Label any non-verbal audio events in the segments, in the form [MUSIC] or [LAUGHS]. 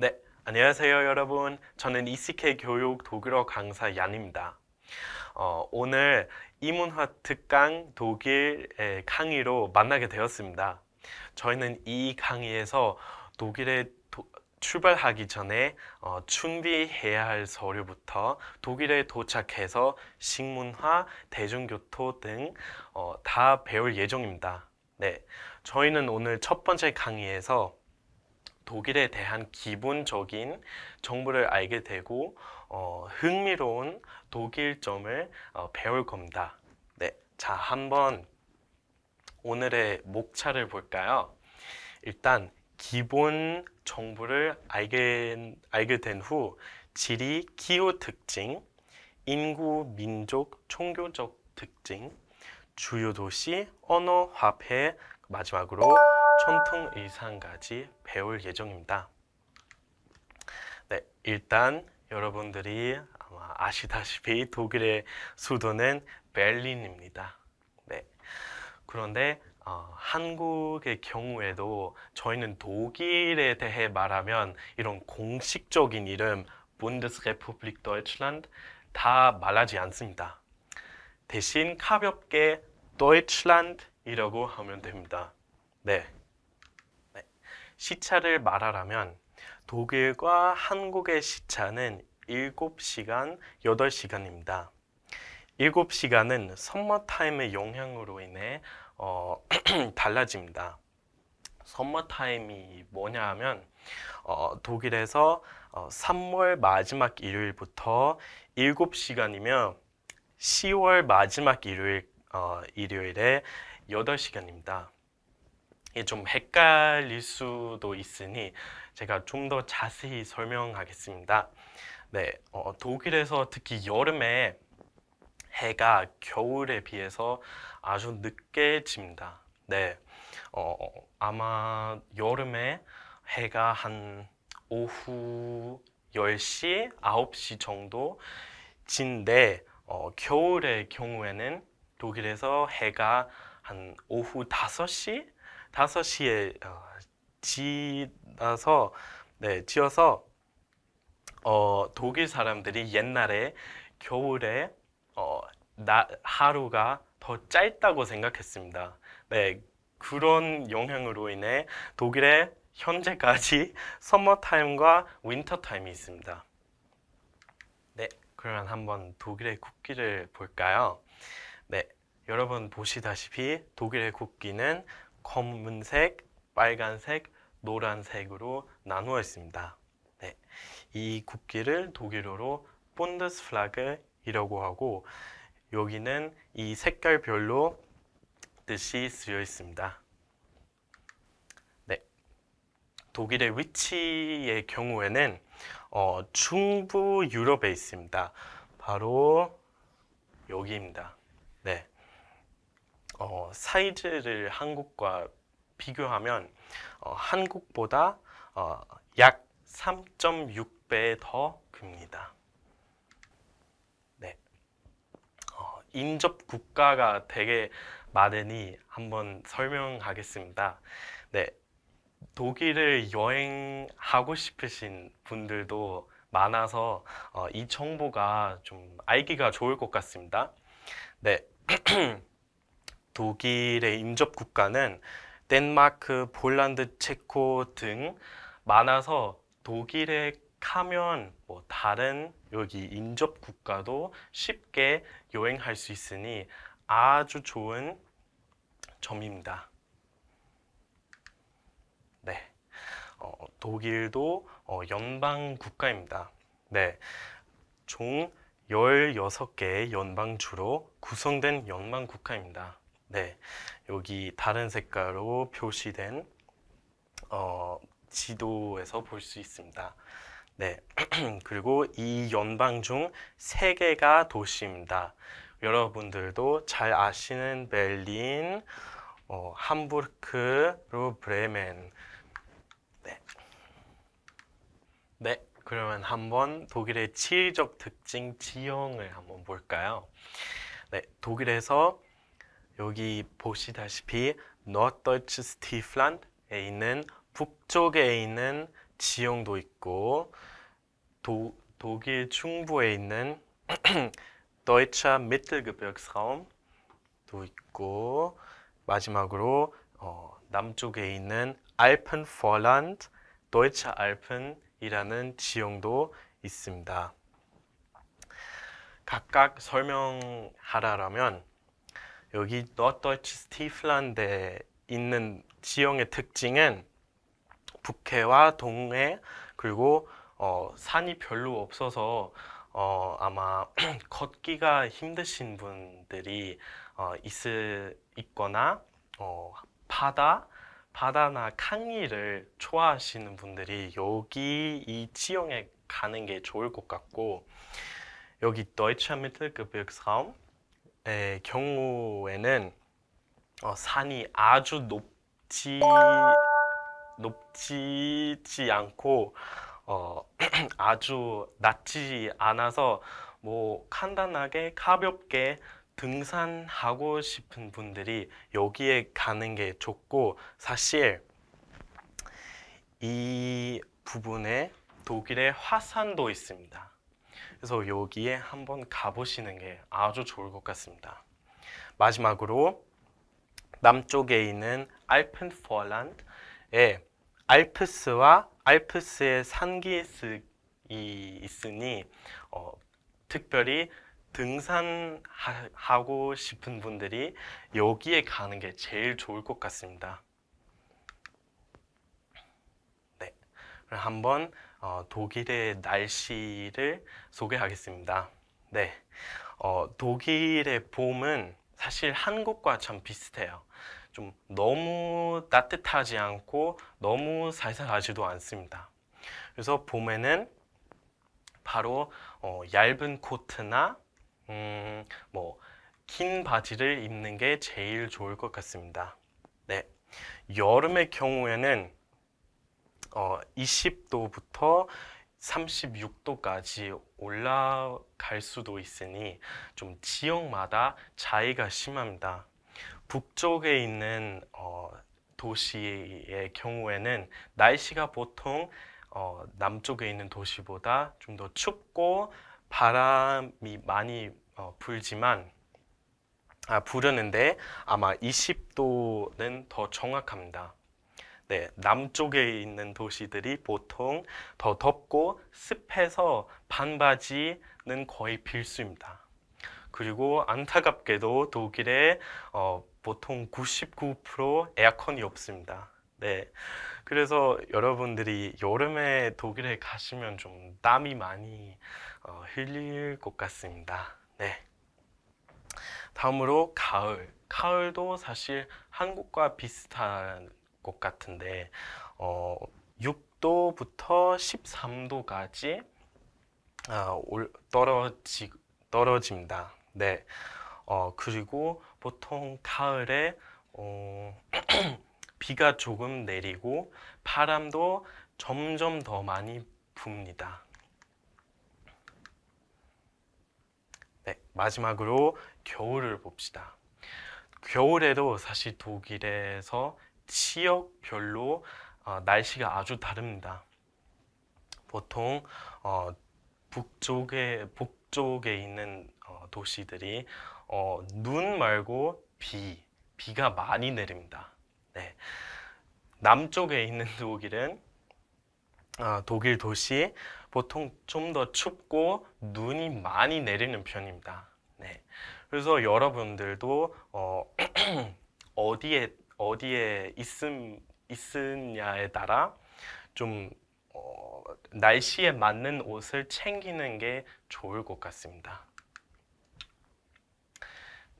네, 안녕하세요 여러분. 저는 ECK 교육 독일어 강사 얀입니다. 어, 오늘 이문화 특강 독일 의 강의로 만나게 되었습니다. 저희는 이 강의에서 독일에 도, 출발하기 전에 어, 준비해야 할 서류부터 독일에 도착해서 식문화, 대중교통 등다 어, 배울 예정입니다. 네, 저희는 오늘 첫 번째 강의에서 독일에 대한 기본적인 정보를 알게 되고 어, 흥미로운 독일점을 어, 배울 겁니다. 네, 자 한번 오늘의 목차를 볼까요? 일단 기본 정보를 알게, 알게 된 후 지리, 기후 특징, 인구, 민족, 종교적 특징, 주요 도시, 언어, 화폐, 마지막으로 전통 의상까지 배울 예정입니다. 네, 일단 여러분들이 아마 아시다시피 독일의 수도는 베를린입니다. 네. 그런데 어, 한국의 경우에도 저희는 독일에 대해 말하면 이런 공식적인 이름 Bundesrepublik Deutschland 다 말하지 않습니다. 대신 가볍게 Deutschland 이라고 하면 됩니다. 네. 네. 시차를 말하라면 독일과 한국의 시차는 7시간, 8시간입니다. 7시간은 섬머 타임의 영향으로 인해 어, [CLEARS THROAT] 달라집니다. 섬머 타임이 뭐냐 하면 어, 독일에서 어, 3월 마지막 일요일부터 7시간이면 10월 마지막 일요일 어, 일요일에 8시간입니다. 이게 좀 헷갈릴 수도 있으니 제가 좀 더 자세히 설명하겠습니다. 네, 어, 독일에서 특히 여름에 해가 겨울에 비해서 아주 늦게 집니다. 네, 어, 아마 여름에 해가 한 오후 10시, 9시 정도 진데 어, 겨울의 경우에는 독일에서 해가 한 오후 5시 5시에 어, 지어서 네, 지어서 어, 독일 사람들이 옛날에 겨울에 어, 나, 하루가 더 짧다고 생각했습니다. 네, 그런 영향으로 인해 독일에 현재까지 서머 타임과 윈터 타임이 있습니다. 네, 그러면 한번 독일의 국기를 볼까요? 여러분 보시다시피 독일의 국기는 검은색, 빨간색, 노란색으로 나누어 있습니다. 네, 이 국기를 독일어로 본드스플라그이라고 하고 여기는 이 색깔별로 뜻이 쓰여 있습니다. 네, 독일의 위치의 경우에는 어, 중부 유럽에 있습니다. 바로 여기입니다. 네. 어, 사이즈를 한국과 비교하면 어, 한국보다 어, 약 3.6배 더 큽니다. 네. 어, 인접 국가가 되게 많으니 한번 설명하겠습니다. 네. 독일을 여행하고 싶으신 분들도 많아서 어, 이 정보가 좀 알기가 좋을 것 같습니다. 네. [CLEARS THROAT] 독일의 인접 국가는 덴마크, 폴란드, 체코 등 많아서 독일에 가면 뭐 다른 여기 인접 국가도 쉽게 여행할 수 있으니 아주 좋은 점입니다. 네, 어, 독일도 어, 연방 국가입니다. 네, 총 16개의 연방주로 구성된 연방 국가입니다. 네, 여기 다른 색깔로 표시된 어, 지도에서 볼 수 있습니다. 네, [CLEARS THROAT] 그리고 이 연방 중 세 개가 도시입니다. 여러분들도 잘 아시는 베린 어, 함부르크, 브레멘. 네. 네, 그러면 한번 독일의 지리적 특징 지형을 한번 볼까요? 네, 독일에서 여기 보시다시피 n o r t h d e u t 덜츠스 l a n d 에 있는 북쪽에 있는 지형도 있고 도, 독일 중부에 있는 Deutscher Mittelgebirgsraum도 있고 마지막으로 어, 남쪽에 있는 Alpenvorland, Deutsche Alpen이라는 지형도 있습니다. 각각 설명하라라면 여기 너더치스티플란드에 있는 지형의 특징은 북해와 동해 그리고 어, 산이 별로 없어서 어, 아마 [CLEARS THROAT] 걷기가 힘드신 분들이 어, 있을, 있거나 어, 바다, 바다나 강의를 좋아하시는 분들이 여기 이 지형에 가는 게 좋을 것 같고 여기 Deutscher Mittelgebirgsraum 예, 경우에는 어, 산이 아주 높지 높지 않고 어, [CLEARS THROAT] 아주 낮지 않아서 뭐 간단하게 가볍게 등산하고 싶은 분들이 여기에 가는 게 좋고 사실 이 부분에 독일의 화산도 있습니다. 그래서 여기에 한번 가보시는 게 아주 좋을 것 같습니다. 마지막으로 남쪽에 있는 알펜포란드에 알프스와 알프스의 산기슭이 있으니 어, 특별히 등산하고 싶은 분들이 여기에 가는 게 제일 좋을 것 같습니다. 네, 한번 어, 독일의 날씨를 소개하겠습니다. 네, 어, 독일의 봄은 사실 한국과 참 비슷해요. 좀 너무 따뜻하지 않고 너무 살살하지도 않습니다. 그래서 봄에는 바로 어, 얇은 코트나 음, 뭐긴 바지를 입는 게 제일 좋을 것 같습니다. 네, 여름의 경우에는 어, 20도부터 36도까지 올라갈 수도 있으니 좀 지역마다 차이가 심합니다. 북쪽에 있는 어, 도시의 경우에는 날씨가 보통 어, 남쪽에 있는 도시보다 좀 더 춥고 바람이 많이 어, 불지만 아, 부르는데 아마 20도는 더 정확합니다. 네, 남쪽에 있는 도시들이 보통 더 덥고 습해서 반바지는 거의 필수입니다. 그리고 안타깝게도 독일에 어, 보통 99% 에어컨이 없습니다. 네. 그래서 여러분들이 여름에 독일에 가시면 좀 땀이 많이 어, 흘릴 것 같습니다. 네. 다음으로 가을. 가을도 사실 한국과 비슷한 것 같은데 어, 6도부터 13도까지 어, 아, 떨어지, 떨어집니다. 네. 어, 그리고 보통 가을에 어, [CLEARS THROAT] 비가 조금 내리고 바람도 점점 더 많이 붑니다. 네, 마지막으로 겨울을 봅시다. 겨울에도 사실 독일에서 지역별로 어, 날씨가 아주 다릅니다. 보통 어, 북쪽에 북쪽에 있는 어, 도시들이 어, 눈 말고 비 비가 많이 내립니다. 네. 남쪽에 있는 [LAUGHS] 독일은 어, 독일 도시 보통 좀 더 춥고 눈이 많이 내리는 편입니다. 네. 그래서 여러분들도 어, [CLEARS THROAT] 어디에 어디에 있음, 있느냐에 따라 좀 어, 날씨에 맞는 옷을 챙기는 게 좋을 것 같습니다.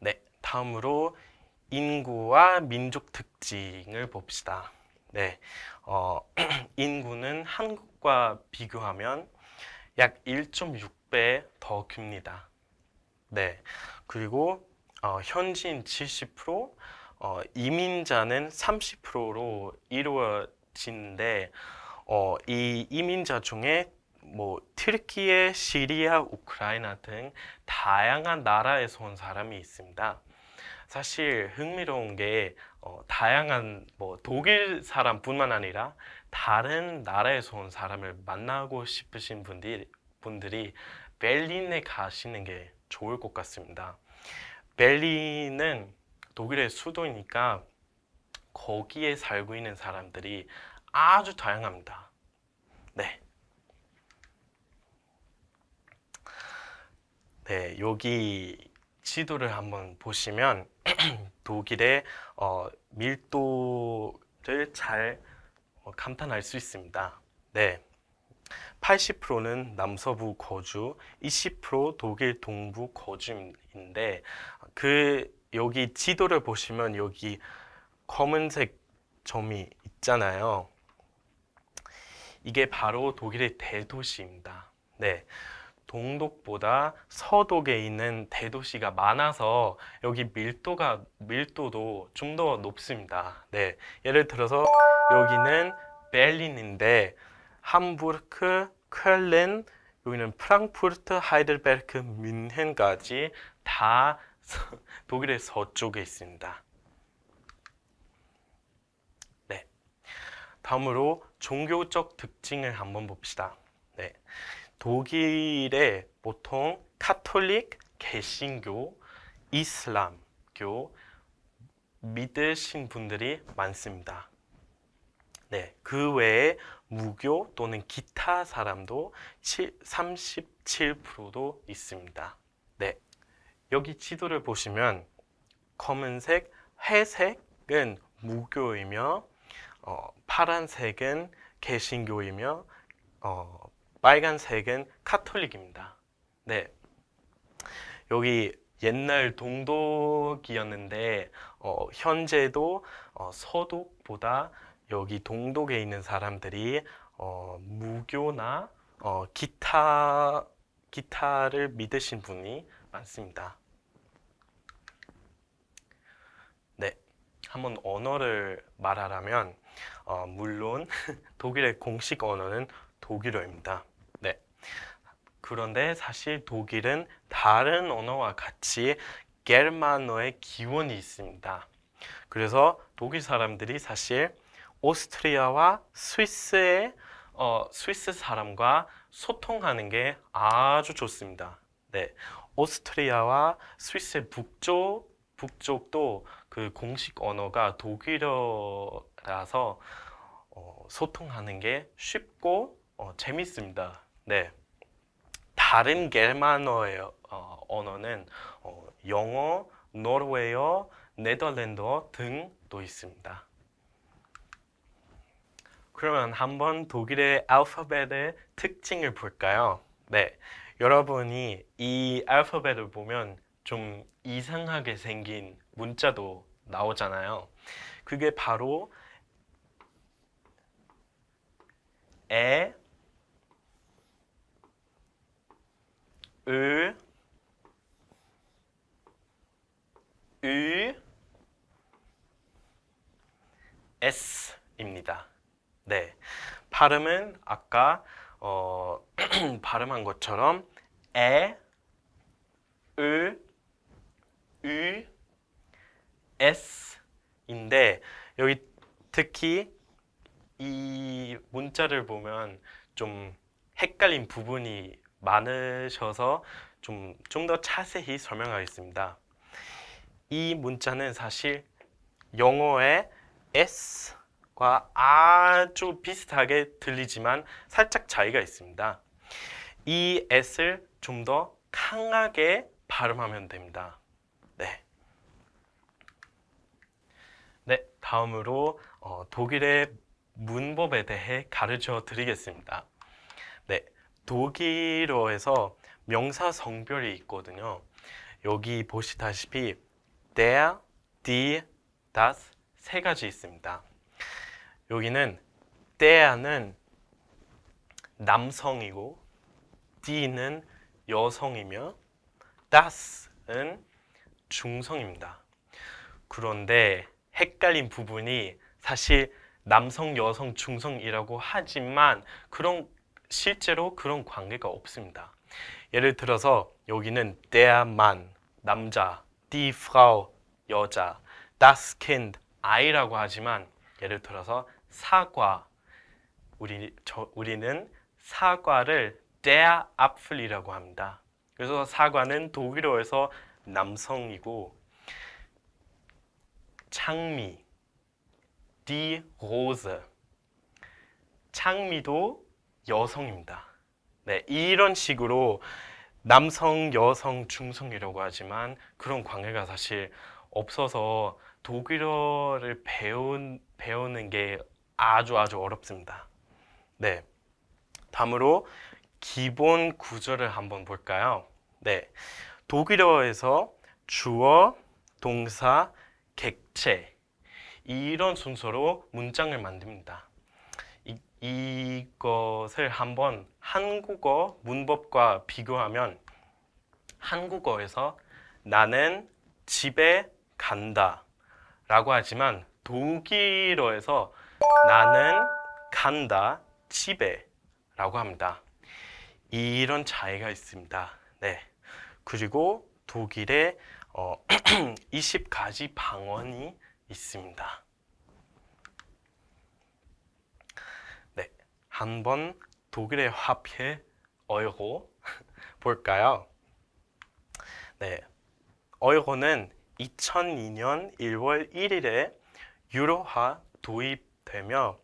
네, 다음으로 인구와 민족 특징을 봅시다. 네, 어, [CLEARS THROAT] 인구는 한국과 비교하면 약 1.6배 더 큽니다. 네, 그리고 어, 현지인 70%, 어, 이민자는 30%로 이루어지는데 어, 이 이민자 중에 뭐 터키에 시리아, 우크라이나 등 다양한 나라에서 온 사람이 있습니다. 사실 흥미로운 게 어, 다양한 뭐 독일 사람뿐만 아니라 다른 나라에서 온 사람을 만나고 싶으신 분들, 분들이 벨린에 가시는 게 좋을 것 같습니다. 벨린은 독일의 수도이니까 거기에 살고 있는 사람들이 아주 다양합니다. 네. 네, 여기 지도를 한번 보시면 [CLEARS THROAT] 독일의 어, 밀도를 잘 어, 감탄할 수 있습니다. 네. 80%는 남서부 거주, 20% 독일 동부 거주인데 그 여기 지도를 보시면 여기 검은색 점이 있잖아요. 이게 바로 독일의 대도시입니다. 네. 동독보다 서독에 있는 대도시가 많아서 여기 밀도가 밀도도 좀 더 높습니다. 네. 예를 들어서 여기는 베를린인데 함부르크, 쾰른, 여기는 프랑크푸르트, 하이델베르크, 민헨까지 다 [LAUGHS] 독일의 서쪽에 있습니다. 네. 다음으로 종교적 특징을 한번 봅시다. 네. 독일에 보통 카톨릭, 개신교, 이슬람교 믿으신 분들이 많습니다. 네, 그 외에 무교 또는 기타 사람도 37%도 있습니다. 네. 여기 지도를 보시면 검은색, 회색은 무교이며 어, 파란색은 개신교이며 어, 빨간색은 카톨릭입니다. 네, 여기 옛날 동독이었는데 어, 현재도 어, 서독보다 여기 동독에 있는 사람들이 어, 무교나 어, 기타 기타를 믿으신 분이 많습니다. 네, 한번 언어를 말하라면 어, 물론 [LAUGHS] 독일의 공식 언어는 독일어입니다. 네. 그런데 사실 독일은 다른 언어와 같이 겔만어의 기원이 있습니다. 그래서 독일 사람들이 사실 오스트리아와 스위스의 어, 스위스 사람과 소통하는 게 아주 좋습니다. 네, 오스트리아와 스위스 의 북쪽 북쪽도 그 공식 언어가 독일어라서 어, 소통하는 게 쉽고 어, 재밌습니다. 네, 다른 겔만어의 어, 언어는 어, 영어, 노르웨어, 네덜란드어 등도 있습니다. 그러면 한번 독일의 알파벳의 특징을 볼까요? 네, 여러분이 이 알파벳을 보면 좀 이상하게 생긴 문자도 나오잖아요. 그게 바로 에, 으, 으, 스입니다 네, 발음은 아까 어, [CLEARS THROAT] 발음한 것처럼 에, 으, 에스인데 여기 특히 이 문자를 보면 좀 헷갈린 부분이 많으셔서 좀 좀더 자세히 설명하겠습니다. 이 문자는 사실 영어의 s 과 아주 비슷하게 들리지만 살짝 차이가 있습니다. 이 S를 좀 더 강하게 발음하면 됩니다. 네. 네, 다음으로 어, 독일의 문법에 대해 가르쳐 드리겠습니다. 네, 독일어에서 명사 성별이 있거든요. 여기 보시다시피 der, die, das 세 가지 있습니다. 여기는 때아는 남성이고 디는 여성이며 다스은 중성입니다. 그런데 헷갈린 부분이 사실 남성, 여성, 중성이라고 하지만 그런 실제로 그런 관계가 없습니다. 예를 들어서 여기는 대만 남자, die Frau 여자, das Kind 아이라고 하지만 예를 들어서 사과. 우리 저, 우리는 사과를 der Apfel이라고 합니다. 그래서 사과는 독일어에서 남성이고 장미 die Rose 장미도 여성입니다. 네, 이런 식으로 남성, 여성, 중성이라고 하지만 그런 관계가 사실 없어서 독일어를 배운, 배우는 게 아주 아주 어렵습니다. 네. 다음으로 기본 구조를 한번 볼까요? 네. 독일어에서 주어, 동사, 객체 이런 순서로 문장을 만듭니다. 이, 이것을 한번 한국어 문법과 비교하면 한국어에서 나는 집에 간다 라고 하지만 독일어에서 나는 간다 집에 라고 합니다. 이런 차이가 있습니다. 네. 그리고 독일에 어, 20가지 [CLEARS THROAT] 방언이 있습니다. 네. 한번 독일의 화폐 어이고 [LAUGHS] 볼까요? 네. 어이고는 2002년 1월 1일에 유로화 도입 되며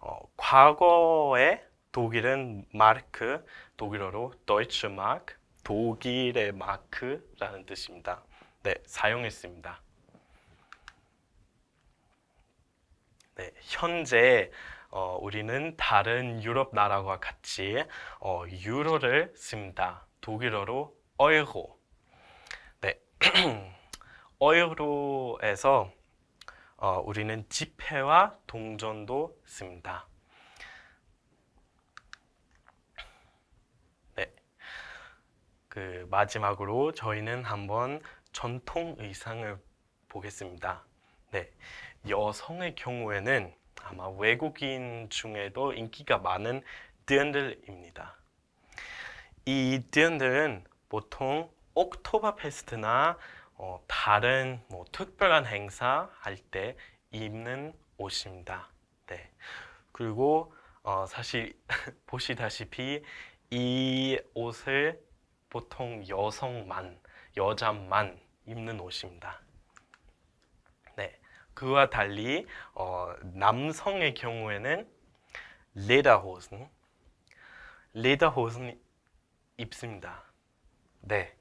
어, 과거에 독일은 마르크, 독일어로 Deutsche Mark, 독일의 마크라는 뜻입니다. 네, 사용했습니다. 네, 현재 어, 우리는 다른 유럽 나라와 같이 어, 유로를 씁니다. 독일어로 euro. 네, [CLEARS THROAT] euro에서 어, 우리는 지폐와 동전도 씁니다. 네. 그 마지막으로 저희는 한번 전통 의상을 보겠습니다. 네. 여성의 경우에는 아마 외국인 중에도 인기가 많은 듀언들입니다. 이 듀언들은 보통 옥토바페스트나 어, 다른 뭐 특별한 행사 할 때 입는 옷입니다. 네. 그리고 어, 사실 [LAUGHS] 보시다시피 이 옷을 보통 여성만, 여자만 입는 옷입니다. 네. 그와 달리 어, 남성의 경우에는 레다호 s 레다호 s 입습니다. 네.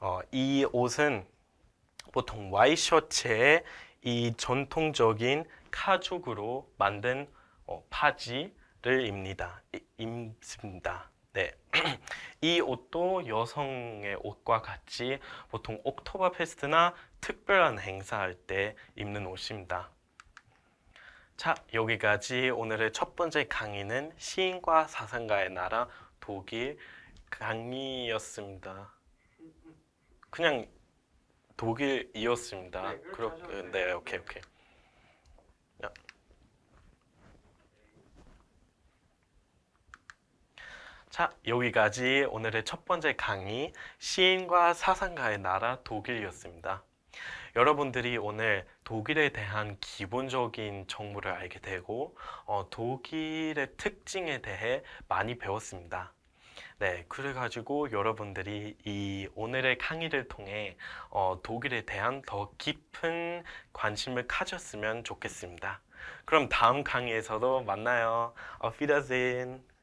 어, 이 옷은 보통 와이셔츠에 이 전통적인 가죽으로 만든 어, 바지를 입니다. 입습니다. 네. [CLEARS THROAT] 이 옷도 여성의 옷과 같이 보통 옥토바 페스트나 특별한 행사할 때 입는 옷입니다. 자, 여기까지 오늘의 첫 번째 강의는 시인과 사상가의 나라 독일 강의였습니다. 그냥 독일이었습니다. 네, 그렇 네, 오케이, 오케이. 야. 자, 여기까지 오늘의 첫 번째 강의 시인과 사상가의 나라 독일이었습니다. 여러분들이 오늘 독일에 대한 기본적인 정보를 알게 되고 어, 독일의 특징에 대해 많이 배웠습니다. 네, 그래가지고 여러분들이 이 오늘의 강의를 통해 어, 독일에 대한 더 깊은 관심을 가졌으면 좋겠습니다. 그럼 다음 강의에서도 만나요. 어, u f Wiedersehen.